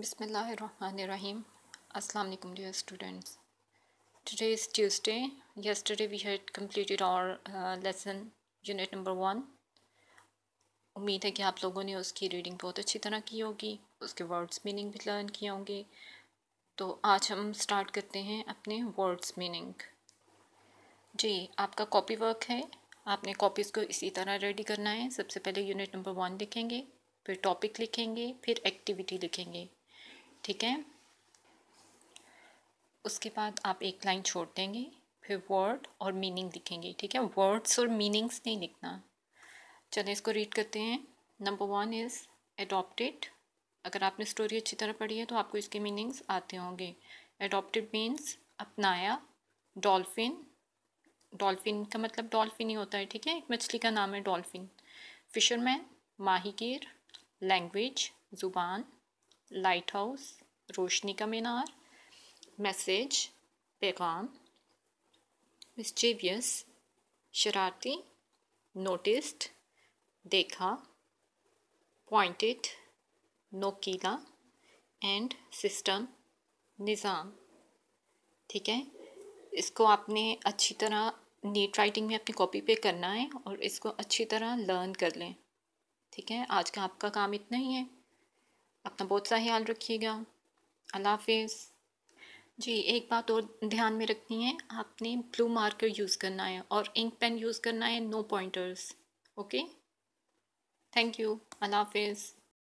Bismillahirrahmanirrahim. Assalamu alaikum dear students. Today is Tuesday. Yesterday we had completed our uh, lesson unit number one उम्मीद है कि आप लोगों ने उसकी रीडिंग बहुत अच्छी तरह की होगी उसके वर्ड्स मीनिंग भी लर्न किए होंगे तो आज हम स्टार्ट करते हैं अपने वर्ड्स मीनिंग जी आपका कॉपी वर्क है आपने कॉपीज़ को इसी तरह रेडी करना है सबसे पहले यूनिट नंबर वन लिखेंगे फिर टॉपिक लिखेंगे फिर एक्टिविटी लिखेंगे ठीक है उसके बाद आप एक लाइन छोड़ देंगे फिर वर्ड और मीनिंग लिखेंगे ठीक है वर्ड्स और मीनिंग्स नहीं लिखना चलिए इसको रीड करते हैं नंबर वन इज़ एडोप्टिड अगर आपने स्टोरी अच्छी तरह पढ़ी है तो आपको इसके मीनिंग्स आते होंगे एडोप्टिड मीन्स अपनाया डॉल्फिन डॉल्फिन का मतलब डॉल्फिन ही होता है ठीक है एक मछली का नाम है डॉल्फिन फिशरमैन माहीगीर लैंग्वेज ज़ुबान लाइट हाउस रोशनी का मीनार मैसेज पैगाम मिस्चेवियस शरारती नोटिस्ड देखा पॉइंटेड नोकीला एंड सिस्टम निज़ाम ठीक है इसको आपने अच्छी तरह नीट राइटिंग में अपनी कॉपी पे करना है और इसको अच्छी तरह लर्न कर लें ठीक है आज का आपका काम इतना ही है अपना बहुत सा ख्याल रखिएगा अल्लाह हाफिज़ जी एक बात और ध्यान में रखनी है आपने ब्लू मार्कर यूज़ करना है और इंक पेन यूज़ करना है no pointers okay thank you अल्लाह हाफिज़